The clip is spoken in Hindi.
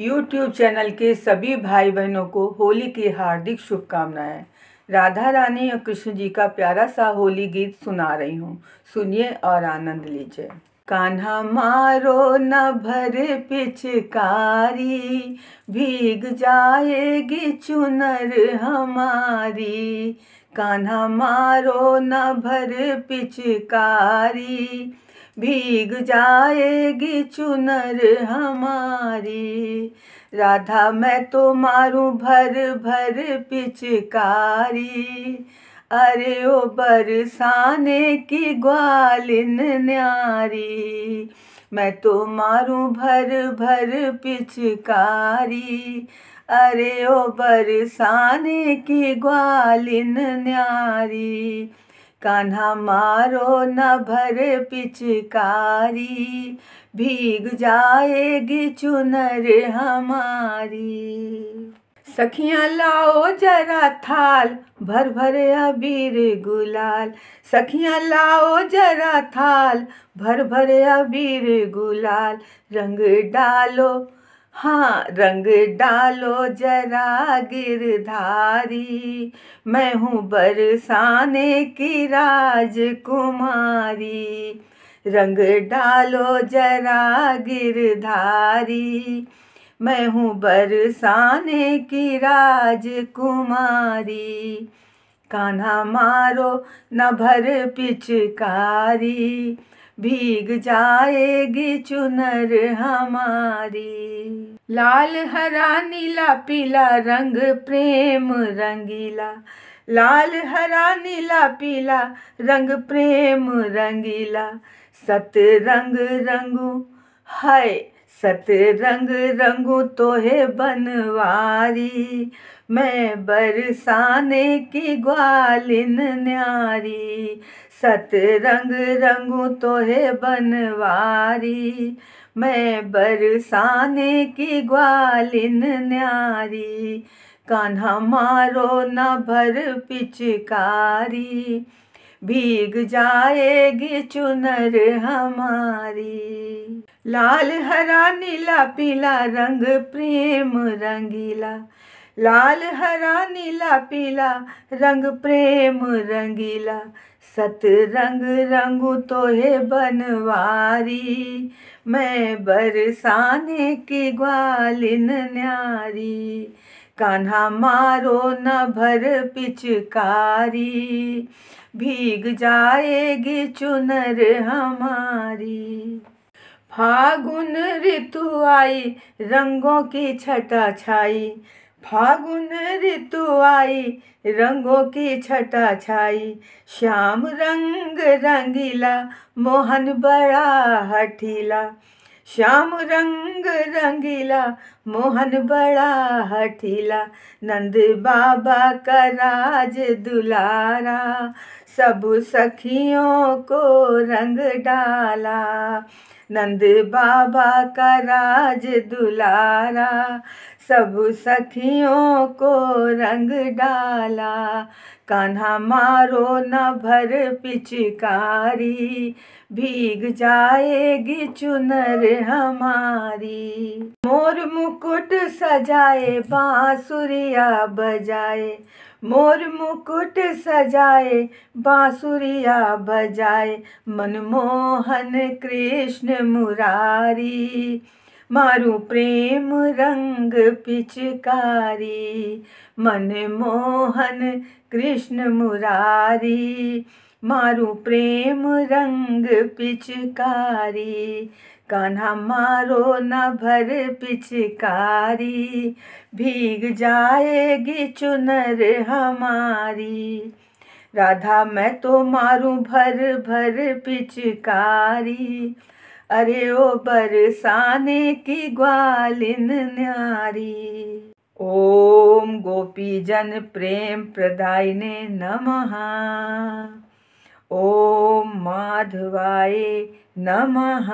यूट्यूब चैनल के सभी भाई बहनों को होली की हार्दिक शुभकामनाएं राधा रानी और कृष्ण जी का प्यारा सा होली गीत सुना रही हूँ सुनिए और आनंद लीजिए कान्हा मारो न भरे पिचकारी भीग जाएगी चुनर हमारी कान्हा मारो न भरे पिचकारी भीग जाएगी चुनर हमारी राधा मैं तो मारूं भर भर पिचकारी अरे ओ बरसाने की ग्वालिन न्यारी मैं तो मारूं भर भर पिचकारी अरे ओ बरसाने की ग्वालिन न्यारी कान्हा मारो न भर पिचकारी भीग जाएगी चुनर हमारी सखियाँ लाओ जरा थाल भर भर अबीर गुलाल सखियाँ लाओ जरा थाल भर भर अबीर गुलाल रंग डालो हाँ रंग डालो जरा गिरधारी मैं हूँ बरसाने की राजकुमारी रंग डालो जरा गिरधारी मैं हूँ बरसाने की राजकुमारी कान्हा मारो न भर पिचकारी भीग जाएगी चुनर हमारी लाल हरा नीला पीला रंग प्रेम रंगीला लाल हरा नीला पीला रंग प्रेम रंगीला सत रंग रंगू हाय रंग रंगू तोहे बनवारी मैं बरसाने की ग्वालिन न्यारी रंग रंगू तोहे बनवारी मैं बरसाने की ग्वालिन न्यारी कान्हा मारो न भर पिचकारी भीग जाएगी चुनर हमारी लाल हरा नीला पीला रंग प्रेम रंगीला लाल हरा नीला पीला रंग प्रेम रंगीला सत रंग रंगू तोहे बनवारी मैं बरसाने की ग्वालिन न्यारी कान्हा मारो न भर पिचकारी भीग जाएगी चुनर हमारी फागुन ऋतु आई रंगों की छटा छाई फागुन ऋतु आई रंगों की छटा छाई श्याम रंग रंगीला मोहन बड़ा हठीला श्याम रंग रंगीला मोहन बड़ा हठीला नंद बाबा का राज दुलारा सब सखियों को रंग डाला नंद बाबा का राज दुलारा सब सखियों को रंग डाला कान्हा मारो न भर पिचकारी भीग जाएगी चुनर हमारी मोर मुकुट सजाए बांसुरिया बजाए मोर मुकुट सजाए बांसुरिया बजाए मनमोहन कृष्ण मुरारी मारू प्रेम रंग पिचकारी मन मोहन कृष्ण मुरारी मारू प्रेम रंग पिचकारी कान्हा मारो न भर पिचकारी भीग जाएगी चुनर हमारी राधा मैं तो मारू भर भर पिचकारी अरे ओ बरसाने की ग्वालिन न्यारी ओम गोपी जन प्रेम प्रदायने नमः ओम माधवाय नमः